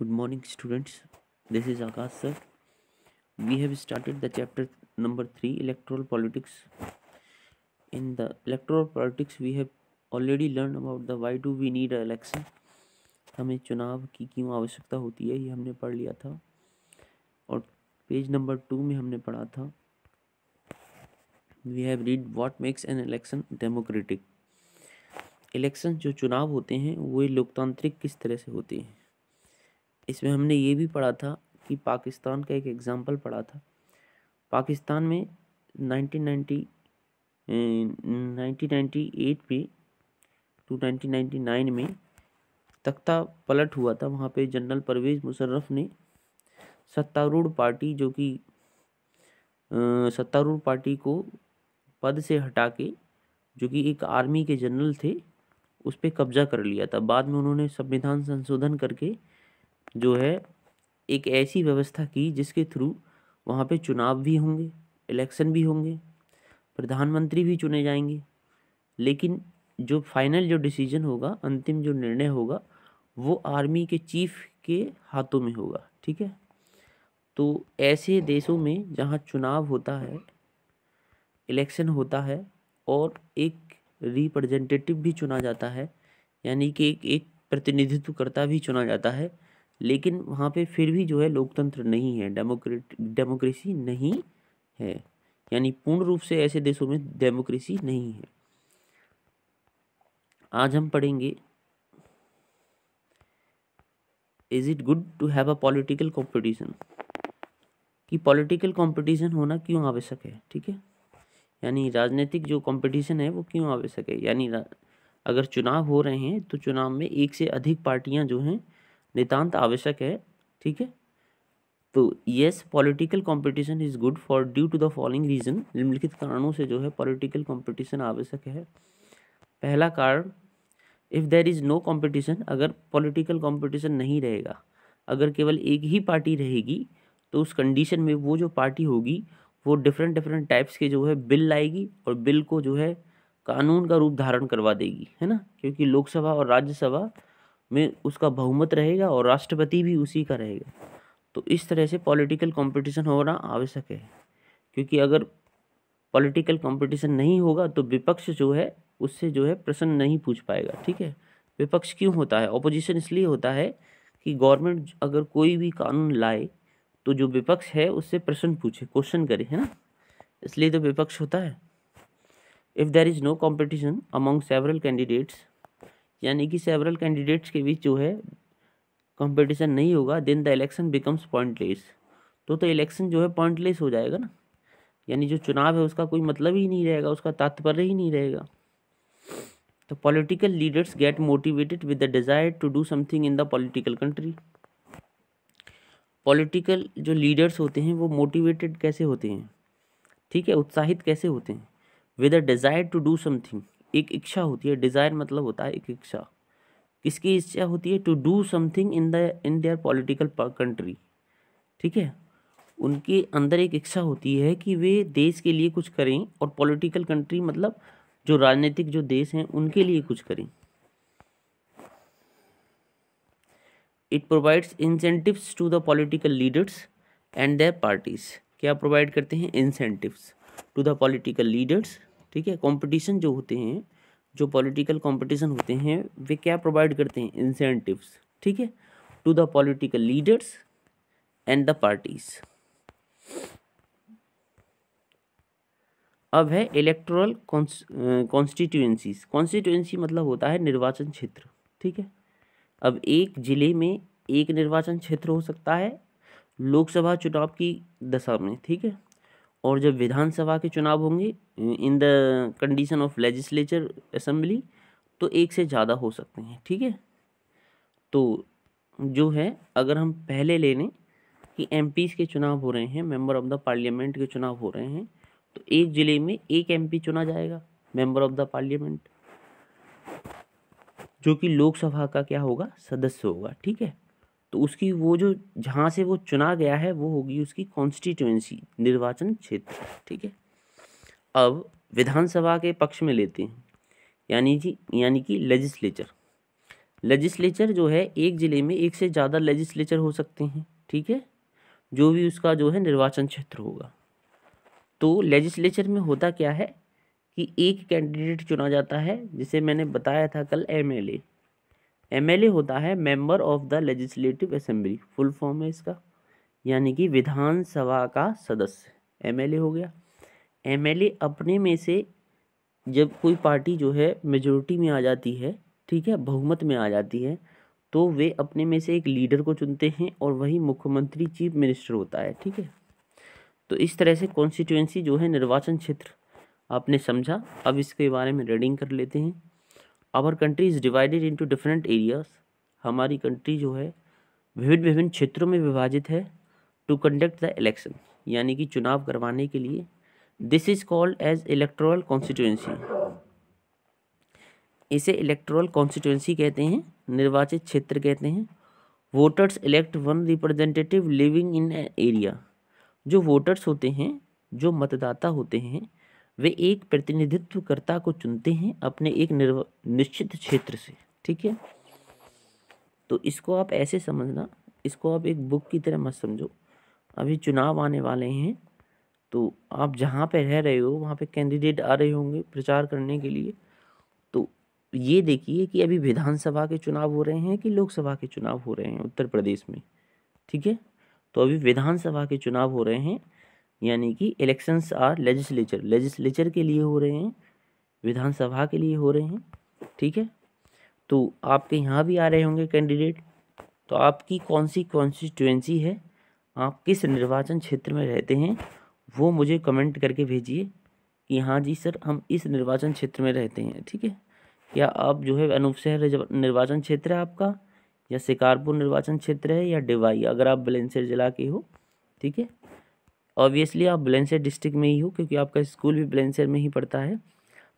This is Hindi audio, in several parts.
good morning students this is Akash sir we have started the chapter number three electoral politics in the electoral politics we have already learn about the why do we need election हमें चुनाव की क्यों आवश्यकता होती है ये हमने पढ़ लिया था और पेज नंबर टू में हमने पढ़ा था we have read what makes an election democratic election जो चुनाव होते हैं वो लोकतांत्रिक किस तरह से होते हैं इसमें हमने ये भी पढ़ा था कि पाकिस्तान का एक एग्ज़ाम्पल पढ़ा था पाकिस्तान में 1990 1998 में टू में तख्ता पलट हुआ था वहाँ पे जनरल परवेज़ मुशर्रफ ने सत्तारूढ़ पार्टी जो कि सत्तारूढ़ पार्टी को पद से हटा के जो कि एक आर्मी के जनरल थे उस पर कब्जा कर लिया था बाद में उन्होंने संविधान संशोधन करके जो है एक ऐसी व्यवस्था की जिसके थ्रू वहाँ पे चुनाव भी होंगे इलेक्शन भी होंगे प्रधानमंत्री भी चुने जाएंगे लेकिन जो फाइनल जो डिसीजन होगा अंतिम जो निर्णय होगा वो आर्मी के चीफ के हाथों में होगा ठीक है तो ऐसे देशों में जहाँ चुनाव होता है इलेक्शन होता है और एक रिप्रेजेंटेटिव भी चुना जाता है यानी कि एक एक प्रतिनिधित्वकर्ता भी चुना जाता है लेकिन वहाँ पे फिर भी जो है लोकतंत्र नहीं है डेमोक्रेट डेमोक्रेसी नहीं है यानी पूर्ण रूप से ऐसे देशों में डेमोक्रेसी नहीं है आज हम पढ़ेंगे is it good to have a political competition कि पॉलिटिकल कंपटीशन होना क्यों आवश्यक है ठीक है यानी राजनीतिक जो कंपटीशन है वो क्यों आवश्यक है यानी अगर चुनाव हो रहे हैं तो चुनाव में एक से अधिक पार्टियां जो हैं नितान्त आवश्यक है ठीक है तो yes political competition is good for due to the following reason निम्नलिखित कारणों से जो है पॉलिटिकल कंपटीशन आवश्यक है पहला कारण if there is no competition अगर पॉलिटिकल कंपटीशन नहीं रहेगा अगर केवल एक ही पार्टी रहेगी तो उस कंडीशन में वो जो पार्टी होगी वो डिफरेंट डिफरेंट टाइप्स के जो है बिल लाएगी और बिल को जो है कानून का रूप धारण करवा देगी है ना क्योंकि लोकसभा और राज्यसभा में उसका बहुमत रहेगा और राष्ट्रपति भी उसी का रहेगा तो इस तरह से पॉलिटिकल कंपटीशन होना आवश्यक है क्योंकि अगर पॉलिटिकल कंपटीशन नहीं होगा तो विपक्ष जो है उससे जो है प्रश्न नहीं पूछ पाएगा ठीक है विपक्ष क्यों होता है ऑपोजिशन इसलिए होता है कि गवर्नमेंट अगर कोई भी कानून लाए तो जो विपक्ष है उससे प्रश्न पूछे क्वेश्चन करे है ना इसलिए तो विपक्ष होता है if there is no competition among several candidates यानी कि सेवरल कैंडिडेट्स के बीच जो है कंपटीशन नहीं होगा then the election becomes pointless तो तो इलेक्शन जो है पॉइंटलेस हो जाएगा ना यानी जो चुनाव है उसका कोई मतलब ही नहीं रहेगा उसका तात्पर्य ही नहीं रहेगा तो political leaders get motivated with the desire to do something in the political country political जो लीडर्स होते हैं वो मोटिवेटेड कैसे होते हैं ठीक है उत्साहित कैसे होते हैं with a desire to do something एक इच्छा होती है डिज़ायर मतलब होता है एक इच्छा किसकी इच्छा होती है to do something in the in their political country ठीक है उनके अंदर एक इच्छा होती है कि वे देश के लिए कुछ करें और पॉलिटिकल कंट्री मतलब जो राजनीतिक जो देश हैं उनके लिए कुछ करें it provides incentives to the political leaders and their parties क्या प्रोवाइड करते हैं incentives to the political leaders ठीक है कंपटीशन जो होते हैं जो पॉलिटिकल कंपटीशन होते हैं वे क्या प्रोवाइड करते हैं इंसेंटिव्स ठीक है to the political leaders and the parties अब है इलेक्ट्रल कॉन्स्टिट्यूएंसीज कॉन्स्टिट्यूएंसी मतलब होता है निर्वाचन क्षेत्र ठीक है अब एक जिले में एक निर्वाचन क्षेत्र हो सकता है लोकसभा चुनाव की दशा में ठीक है और जब विधानसभा के चुनाव होंगे in the condition of legislature assembly तो एक से ज़्यादा हो सकते हैं ठीक है तो जो है अगर हम पहले ले लें कि एम के चुनाव हो रहे हैं मेंबर ऑफ द पार्लियामेंट के चुनाव हो रहे हैं तो एक ज़िले में एक एम चुना जाएगा मेंबर ऑफ द पार्लियामेंट जो कि लोकसभा का क्या होगा सदस्य होगा ठीक है तो उसकी वो जो जहाँ से वो चुना गया है वो होगी उसकी कॉन्स्टिट्यूएंसी निर्वाचन क्षेत्र ठीक है अब विधानसभा के पक्ष में लेते हैं यानी जी यानी कि लेजिस्लेचर लेजिस्लेचर जो है एक ज़िले में एक से ज़्यादा लेजिस्लेचर हो सकते हैं ठीक है जो भी उसका जो है निर्वाचन क्षेत्र होगा तो लेजिस्लेचर में होता क्या है कि एक कैंडिडेट चुना जाता है जिसे मैंने बताया था कल एमएलए एमएलए होता है member of the legislative assembly full form है इसका यानी कि विधानसभा का सदस्य एमएलए हो गया एमएलए अपने में से जब कोई पार्टी जो है मेजोरिटी में आ जाती है ठीक है बहुमत में आ जाती है तो वे अपने में से एक लीडर को चुनते हैं और वही मुख्यमंत्री चीफ मिनिस्टर होता है ठीक है तो इस तरह से कॉन्स्टिट्यूएंसी जो है निर्वाचन क्षेत्र आपने समझा अब इसके बारे में रीडिंग कर लेते हैं our country is divided into different areas हमारी कंट्री जो है विभिन्न विभिन्न क्षेत्रों में विभाजित है टू कंडक्ट द इलेक्शन यानी कि चुनाव करवाने के लिए this is called as electoral constituency इसे इलेक्ट्रल कॉन्स्टिट्यूंसी कहते हैं निर्वाचित क्षेत्र कहते हैं voters elect one representative living in an area जो वोटर्स होते हैं जो मतदाता होते हैं वे एक प्रतिनिधित्वकर्ता को चुनते हैं अपने एक निश्चित क्षेत्र से ठीक है तो इसको आप ऐसे समझना इसको आप एक बुक की तरह मत समझो अभी चुनाव आने वाले हैं तो आप जहाँ पे रह रहे हो वहाँ पे कैंडिडेट आ रहे होंगे प्रचार करने के लिए तो ये देखिए कि अभी विधानसभा के चुनाव हो रहे हैं कि लोकसभा के चुनाव हो रहे हैं उत्तर प्रदेश में ठीक है तो अभी विधानसभा के चुनाव हो रहे हैं यानी कि इलेक्शंस आर लेजिस्लेचर लेजिस्लेचर के लिए हो रहे हैं विधानसभा के लिए हो रहे हैं ठीक है तो आपके यहाँ भी आ रहे होंगे कैंडिडेट तो आपकी कौन सी कॉन्स्टिट्यूएंसी है आप किस निर्वाचन क्षेत्र में रहते हैं वो मुझे कमेंट करके भेजिए कि हाँ जी सर हम इस निर्वाचन क्षेत्र में रहते हैं ठीक है या आप जो है अनूपशहर निर्वाचन क्षेत्र है आपका या शिकारपुर निर्वाचन क्षेत्र है या डिवाई अगर आप बलेंसर जिला के हो ठीक है ऑब्वियसली आप बुलंदशहर डिस्ट्रिक्ट में ही हो क्योंकि आपका स्कूल भी बुलंदशहर में ही पड़ता है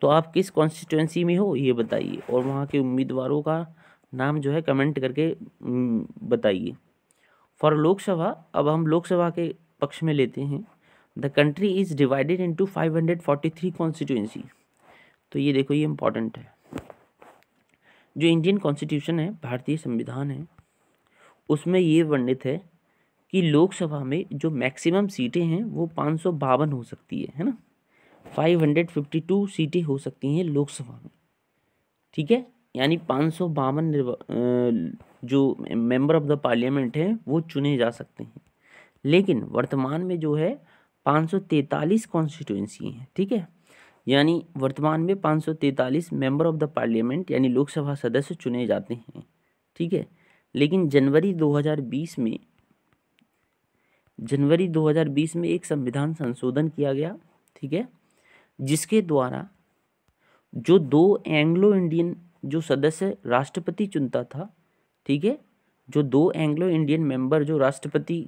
तो आप किस कॉन्स्टिट्यूंसी में हो ये बताइए और वहाँ के उम्मीदवारों का नाम जो है कमेंट करके बताइए फॉर लोकसभा अब हम लोकसभा के पक्ष में लेते हैं the country is divided into five hundred forty three constituency तो ये देखो ये इम्पॉर्टेंट है जो इंडियन कॉन्स्टिट्यूशन है भारतीय संविधान है उसमें ये वर्णित है कि लोकसभा में जो मैक्सिमम सीटें हैं वो पाँच सौ बावन हो सकती है है ना फाइव हंड्रेड फिफ्टी टू सीटें हो सकती हैं लोकसभा में ठीक है यानी पाँच सौ बावन जो मेंबर ऑफ द पार्लियामेंट हैं वो चुने जा सकते हैं लेकिन वर्तमान में जो है पाँच सौ तैंतालीस कॉन्स्टिट्यूंसी हैं ठीक है यानी वर्तमान में पाँच सौ तैंतालीस मेंबर ऑफ द पार्लियामेंट यानी लोकसभा सदस्य चुने जाते हैं ठीक है लेकिन जनवरी 2020 में जनवरी 2020 में एक संविधान संशोधन किया गया ठीक है जिसके द्वारा जो दो एंग्लो इंडियन जो सदस्य राष्ट्रपति चुनता था ठीक है जो दो एंग्लो इंडियन मेंबर जो राष्ट्रपति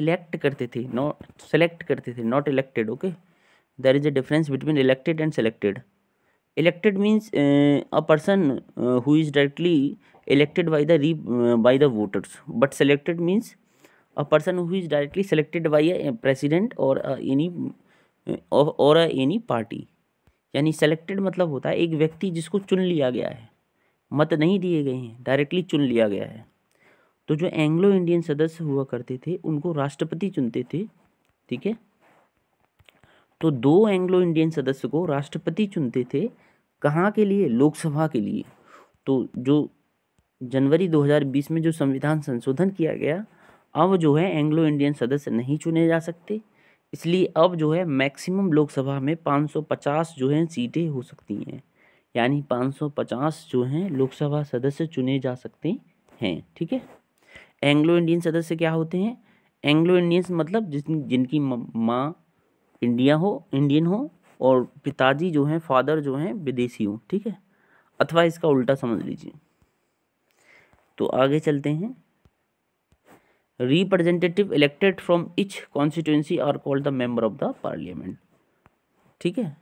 इलेक्ट करते थे नॉट सेलेक्ट करते थे not elected okay there is a difference between elected and selected elected means a person who is directly elected by the re by the voters but selected means a person who is directly selected by a president और एनी और एनी पार्टी यानी सेलेक्टेड मतलब होता है एक व्यक्ति जिसको चुन लिया गया है मत नहीं दिए गए हैं डायरेक्टली चुन लिया गया है तो जो एंग्लो इंडियन सदस्य हुआ करते थे उनको राष्ट्रपति चुनते थे ठीक है तो दो एंग्लो इंडियन सदस्य को राष्ट्रपति चुनते थे कहाँ के लिए लोकसभा के लिए तो जो जनवरी 2020 में जो संविधान संशोधन किया गया अब जो है एंग्लो इंडियन सदस्य नहीं चुने जा सकते इसलिए अब जो है मैक्सिमम लोकसभा में 550 जो हैं सीटें हो सकती हैं यानी 550 जो हैं लोकसभा सदस्य चुने जा सकते हैं ठीक है एंग्लो इंडियन सदस्य क्या होते हैं एंग्लो इंडियंस मतलब जिन जिनकी माँ इंडिया हो इंडियन हो और पिताजी जो हैं फादर जो हैं विदेशी हों ठीक है अथवा इसका उल्टा समझ लीजिए तो आगे चलते हैं representative elected from each constituency are called the member of the parliament ठीक है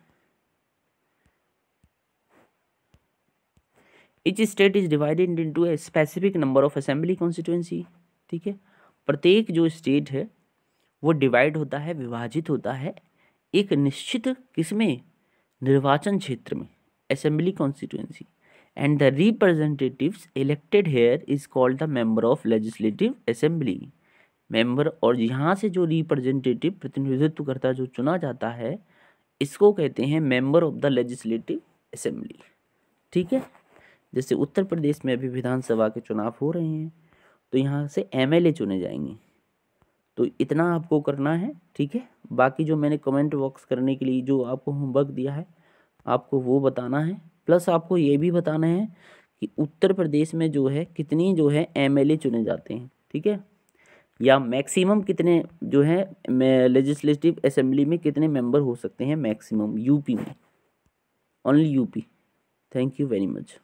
each state is divided into a specific number of assembly constituency ठीक है प्रत्येक जो स्टेट है वो डिवाइड होता है विभाजित होता है एक निश्चित किसमें निर्वाचन क्षेत्र में assembly constituency and the representative elected here is called the member of legislative assembly member और यहाँ से जो रिप्रजेंटेटिव प्रतिनिधित्व करता जो चुना जाता है इसको कहते हैं member of the legislative assembly ठीक है जैसे उत्तर प्रदेश में अभी विधानसभा के चुनाव हो रहे हैं तो यहाँ से एमएलए चुने जाएंगे तो इतना आपको करना है ठीक है बाकी जो मैंने कमेंट बॉक्स करने के लिए जो आपको होमवर्क दिया है आपको वो बताना है प्लस आपको ये भी बताना है कि उत्तर प्रदेश में जो है कितनी जो है एमएलए चुने जाते हैं ठीक है या मैक्सिमम कितने जो है लेजिस्लेटिव असेंबली में कितने मेंबर हो सकते हैं मैक्सिमम यूपी में only UP thank you very much